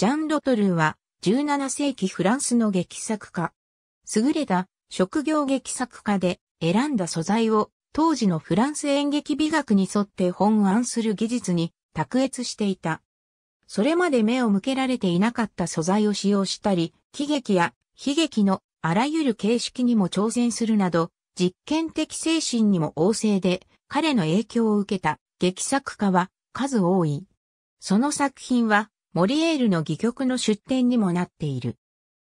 ジャン・ロトルは17世紀フランスの劇作家。優れた職業劇作家で選んだ素材を当時のフランス演劇美学に沿って本案する技術に卓越していた。それまで目を向けられていなかった素材を使用したり、喜劇や悲劇のあらゆる形式にも挑戦するなど、実験的精神にも旺盛で、彼の影響を受けた劇作家は数多い。その作品はモリエールの戯曲の出典にもなっている。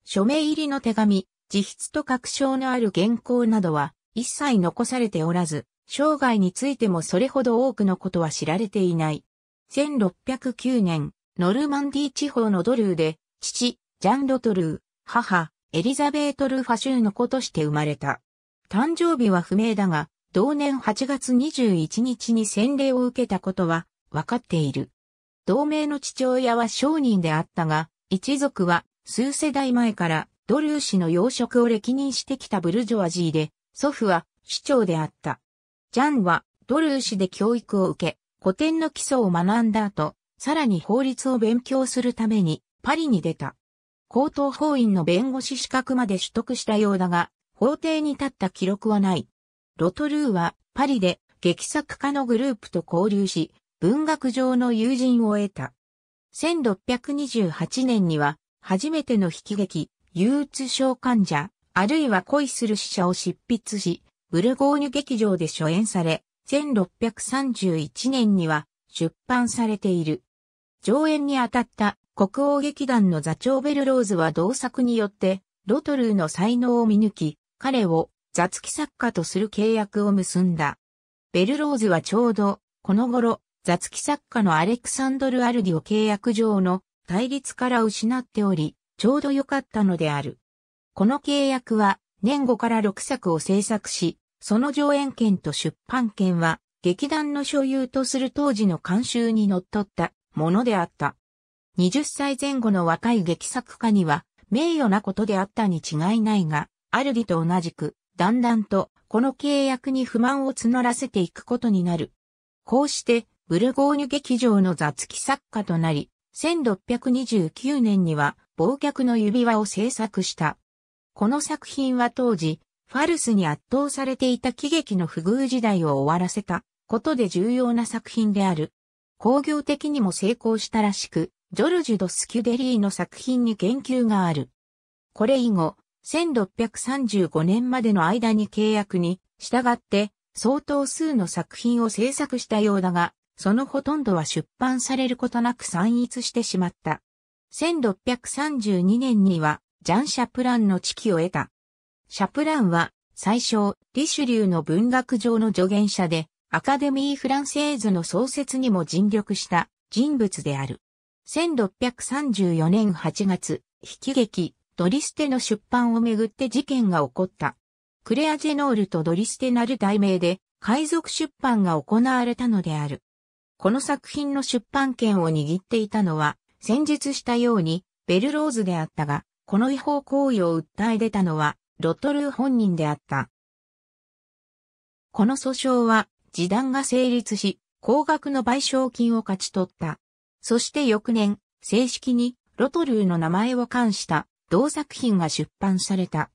署名入りの手紙、自筆と確証のある原稿などは一切残されておらず、生涯についてもそれほど多くのことは知られていない。1609年、ノルマンディ地方のドルーで、父、ジャン・ロトルー、母、エリザベート・ルーファシューの子として生まれた。誕生日は不明だが、同年8月21日に洗礼を受けたことは分かっている。同盟の父親は商人であったが、一族は数世代前からドルー氏の養殖を歴任してきたブルジョアジーで、祖父は市長であった。ジャンはドルー氏で教育を受け、古典の基礎を学んだ後、さらに法律を勉強するためにパリに出た。高等法院の弁護士資格まで取得したようだが、法廷に立った記録はない。ロトルーはパリで劇作家のグループと交流し、文学上の友人を得た。1628年には、初めての悲劇、憂鬱症患者、あるいは恋する死者を執筆し、ブルゴーニュ劇場で初演され、1631年には出版されている。上演にあたった国王劇団の座長ベルローズは同作によって、ロトルーの才能を見抜き、彼を雑記作家とする契約を結んだ。ベルローズはちょうど、この頃、雑記作家のアレクサンドル・アルディを契約上の対立から失っており、ちょうど良かったのである。この契約は年後から6作を制作し、その上演権と出版権は劇団の所有とする当時の慣習にのっとったものであった。20歳前後の若い劇作家には名誉なことであったに違いないが、アルディと同じく、だんだんとこの契約に不満を募らせていくことになる。こうしてブルゴーニュ劇場の雑記作家となり、1629年には、忘却の指輪を制作した。この作品は当時、ファルスに圧倒されていた喜劇の不遇時代を終わらせたことで重要な作品である。工業的にも成功したらしく、ジョルジュ・ド・スキュデリーの作品に言及がある。これ以後、1635年までの間に契約に、従って、相当数の作品を制作したようだが、そのほとんどは出版されることなく散逸してしまった。1632年には、ジャン・シャプランの知己を得た。シャプランは、最初、リシュリューの文学上の助言者で、アカデミー・フランセーズの創設にも尽力した人物である。1634年8月、悲喜劇、ドリステの出版をめぐって事件が起こった。クレアジェノールとドリステなる題名で、海賊出版が行われたのである。この作品の出版権を握っていたのは、先述したように、ベルローズであったが、この違法行為を訴え出たのは、ロトルー本人であった。この訴訟は、示談が成立し、高額の賠償金を勝ち取った。そして翌年、正式にロトルーの名前を冠した同作品が出版された。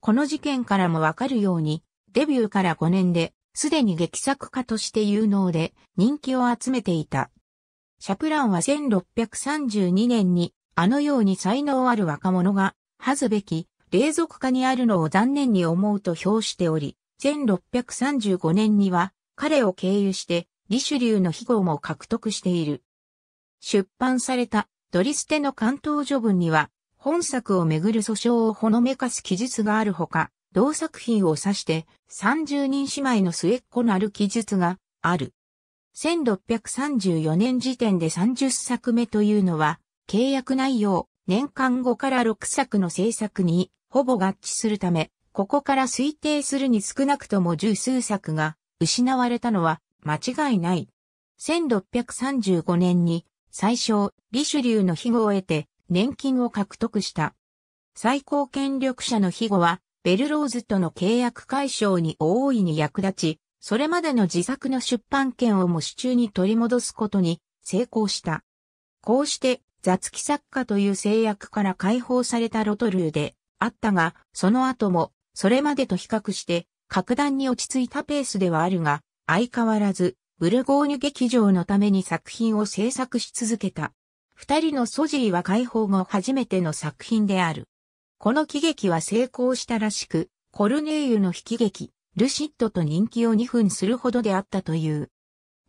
この事件からもわかるように、デビューから5年ですでに劇作家として有能で人気を集めていた。シャプランは1632年にあのように才能ある若者が恥ずべき霊俗家にあるのを残念に思うと評しており、1635年には彼を経由してリシュリューの秘護も獲得している。出版されたドリステの関東序文には本作をめぐる訴訟をほのめかす記述があるほか、同作品を指して30人姉妹の末っ子なる記述がある。1634年時点で30作目というのは、契約内容、年間5から6作の制作に、ほぼ合致するため、ここから推定するに少なくとも十数作が失われたのは間違いない。1635年に最小リシュリューの庇護を得て年金を獲得した。最高権力者の庇護はベルローズとの契約解消に大いに役立ち、それまでの自作の出版権をも手中に取り戻すことに成功した。こうして雑記作家という制約から解放されたロトルーであったが、その後もそれまでと比較して格段に落ち着いたペースではあるが、相変わらずブルゴーニュ劇場のために作品を制作し続けた。二人のソジーは解放後初めての作品である。この喜劇は成功したらしく、コルネイユの悲喜劇、ルシッドと人気を2分するほどであったという。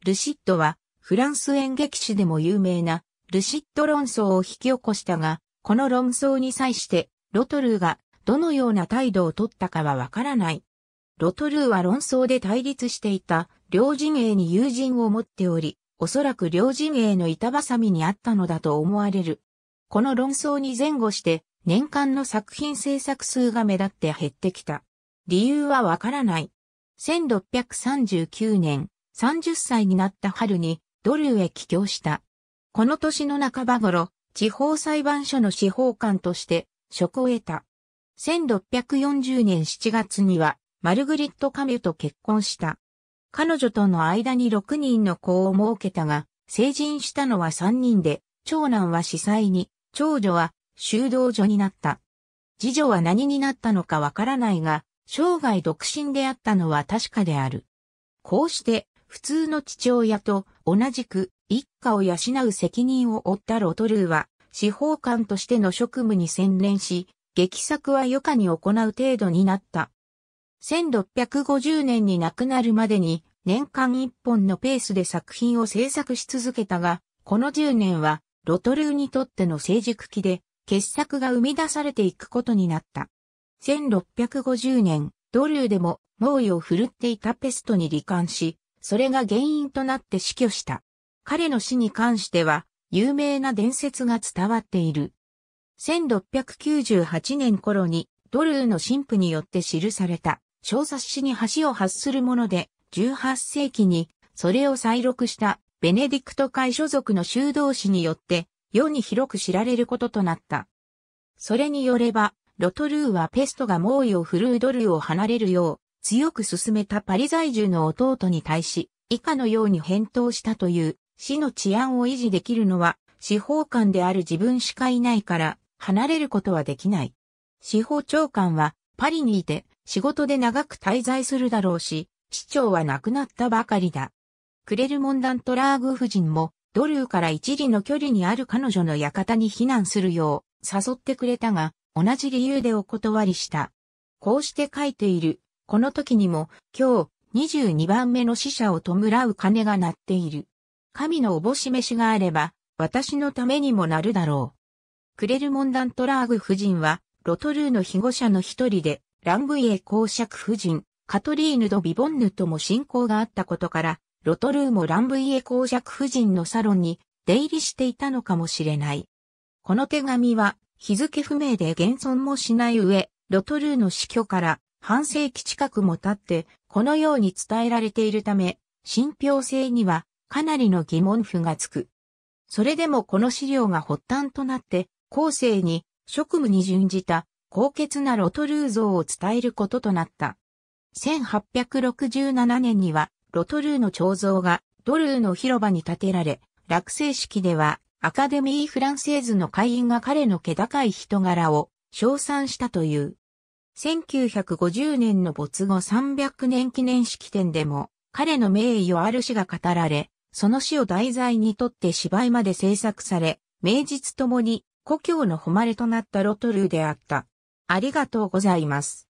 ルシッドは、フランス演劇史でも有名な、ルシッド論争を引き起こしたが、この論争に際して、ロトルーがどのような態度をとったかはわからない。ロトルーは論争で対立していた両陣営に友人を持っており、おそらく両陣営の板挟みにあったのだと思われる。この論争に前後して、年間の作品制作数が目立って減ってきた。理由はわからない。1639年、30歳になった春にドルーへ帰郷した。この年の半ば頃、地方裁判所の司法官として職を得た。1640年7月にはマルグリット・カミュと結婚した。彼女との間に6人の子を設けたが、成人したのは3人で、長男は司祭に、長女は修道女になった。次女は何になったのかわからないが、生涯独身であったのは確かである。こうして、普通の父親と同じく一家を養う責任を負ったロトルーは、司法官としての職務に専念し、劇作は余暇に行う程度になった。1650年に亡くなるまでに年間一本のペースで作品を制作し続けたが、この10年はロトルーにとっての成熟期で、傑作が生み出されていくことになった。1650年、ドリューでも猛威を振るっていたペストに罹患し、それが原因となって死去した。彼の死に関しては、有名な伝説が伝わっている。1698年頃に、ドルーの神父によって記された、小冊子に橋を発するもので、18世紀に、それを再録した、ベネディクト会所属の修道士によって、世に広く知られることとなった。それによれば、ロトルーはペストが猛威を振るうドルーを離れるよう、強く進めたパリ在住の弟に対し、以下のように返答したという、死の治安を維持できるのは、司法官である自分しかいないから、離れることはできない。司法長官は、パリにいて、仕事で長く滞在するだろうし、市長は亡くなったばかりだ。クレルモンダントラーグ夫人も、ドルーから一里の距離にある彼女の館に避難するよう誘ってくれたが、同じ理由でお断りした。こうして書いている。この時にも、今日、22番目の死者を弔う鐘が鳴っている。神のおぼし飯があれば、私のためにもなるだろう。クレルモンダントラーグ夫人は、ロトルーの被護者の一人で、ラングイエ公爵夫人、カトリーヌ・ド・ビボンヌとも親交があったことから、ロトルーもランブイエ公爵夫人のサロンに出入りしていたのかもしれない。この手紙は日付不明で現存もしない上、ロトルーの死去から半世紀近くも経って、このように伝えられているため、信憑性にはかなりの疑問符がつく。それでもこの資料が発端となって、後世に職務に準じた高潔なロトルー像を伝えることとなった。1867年にはロトルーの彫像がドルーの広場に建てられ、落成式ではアカデミー・フランセーズの会員が彼の気高い人柄を称賛したという。1950年の没後300年記念式典でも彼の名誉ある詩が語られ、その詩を題材にとって芝居まで制作され、名実ともに故郷の誉れとなったロトルーであった。ありがとうございます。